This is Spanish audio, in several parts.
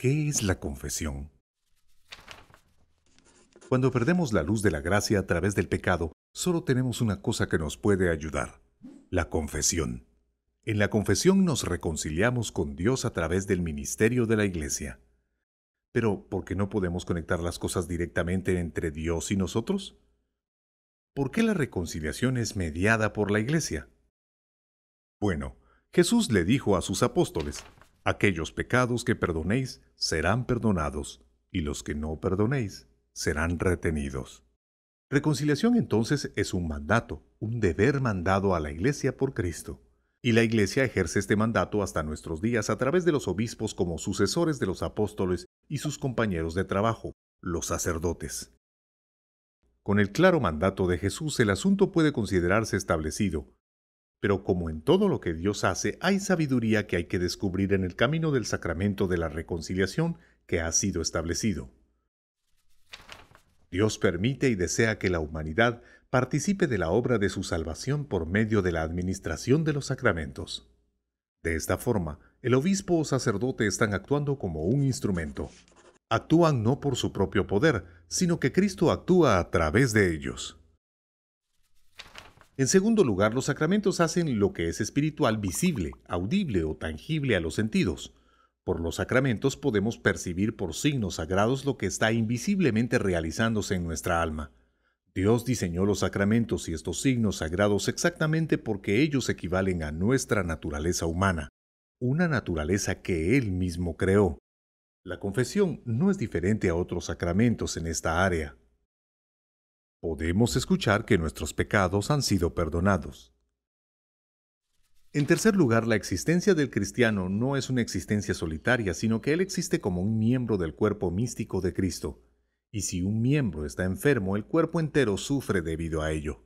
¿Qué es la confesión? Cuando perdemos la luz de la gracia a través del pecado, solo tenemos una cosa que nos puede ayudar, la confesión. En la confesión nos reconciliamos con Dios a través del ministerio de la Iglesia. Pero, ¿por qué no podemos conectar las cosas directamente entre Dios y nosotros? ¿Por qué la reconciliación es mediada por la Iglesia? Bueno, Jesús le dijo a sus apóstoles, aquellos pecados que perdonéis serán perdonados, y los que no perdonéis serán retenidos. Reconciliación entonces es un mandato, un deber mandado a la Iglesia por Cristo. Y la Iglesia ejerce este mandato hasta nuestros días a través de los obispos como sucesores de los apóstoles y sus compañeros de trabajo, los sacerdotes. Con el claro mandato de Jesús el asunto puede considerarse establecido, pero como en todo lo que Dios hace, hay sabiduría que hay que descubrir en el camino del sacramento de la reconciliación que ha sido establecido. Dios permite y desea que la humanidad participe de la obra de su salvación por medio de la administración de los sacramentos. De esta forma, el obispo o sacerdote están actuando como un instrumento. Actúan no por su propio poder, sino que Cristo actúa a través de ellos. En segundo lugar, los sacramentos hacen lo que es espiritual visible, audible o tangible a los sentidos. Por los sacramentos podemos percibir por signos sagrados lo que está invisiblemente realizándose en nuestra alma. Dios diseñó los sacramentos y estos signos sagrados exactamente porque ellos equivalen a nuestra naturaleza humana, una naturaleza que Él mismo creó. La confesión no es diferente a otros sacramentos en esta área podemos escuchar que nuestros pecados han sido perdonados. En tercer lugar, la existencia del cristiano no es una existencia solitaria, sino que él existe como un miembro del cuerpo místico de Cristo, y si un miembro está enfermo, el cuerpo entero sufre debido a ello.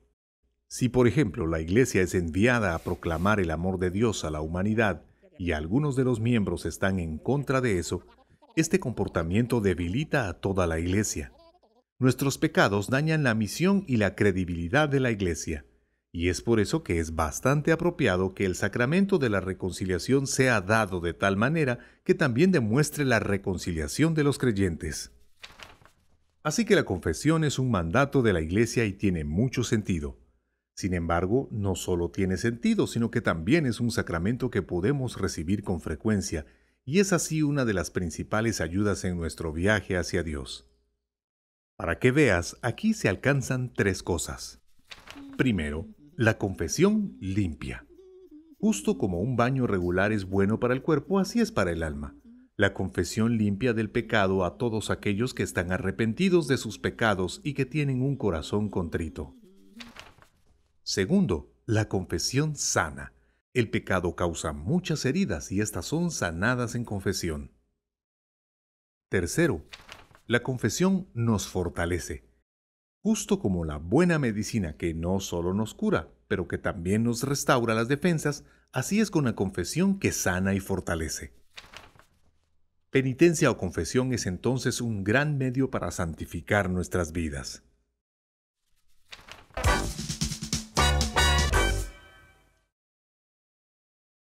Si, por ejemplo, la Iglesia es enviada a proclamar el amor de Dios a la humanidad y algunos de los miembros están en contra de eso, este comportamiento debilita a toda la Iglesia. Nuestros pecados dañan la misión y la credibilidad de la Iglesia, y es por eso que es bastante apropiado que el sacramento de la reconciliación sea dado de tal manera que también demuestre la reconciliación de los creyentes. Así que la confesión es un mandato de la Iglesia y tiene mucho sentido. Sin embargo, no solo tiene sentido, sino que también es un sacramento que podemos recibir con frecuencia, y es así una de las principales ayudas en nuestro viaje hacia Dios. Para que veas, aquí se alcanzan tres cosas. Primero, la confesión limpia. Justo como un baño regular es bueno para el cuerpo, así es para el alma. La confesión limpia del pecado a todos aquellos que están arrepentidos de sus pecados y que tienen un corazón contrito. Segundo, la confesión sana. El pecado causa muchas heridas y estas son sanadas en confesión. Tercero, la confesión nos fortalece, justo como la buena medicina que no solo nos cura, pero que también nos restaura las defensas, así es con la confesión que sana y fortalece. Penitencia o confesión es entonces un gran medio para santificar nuestras vidas.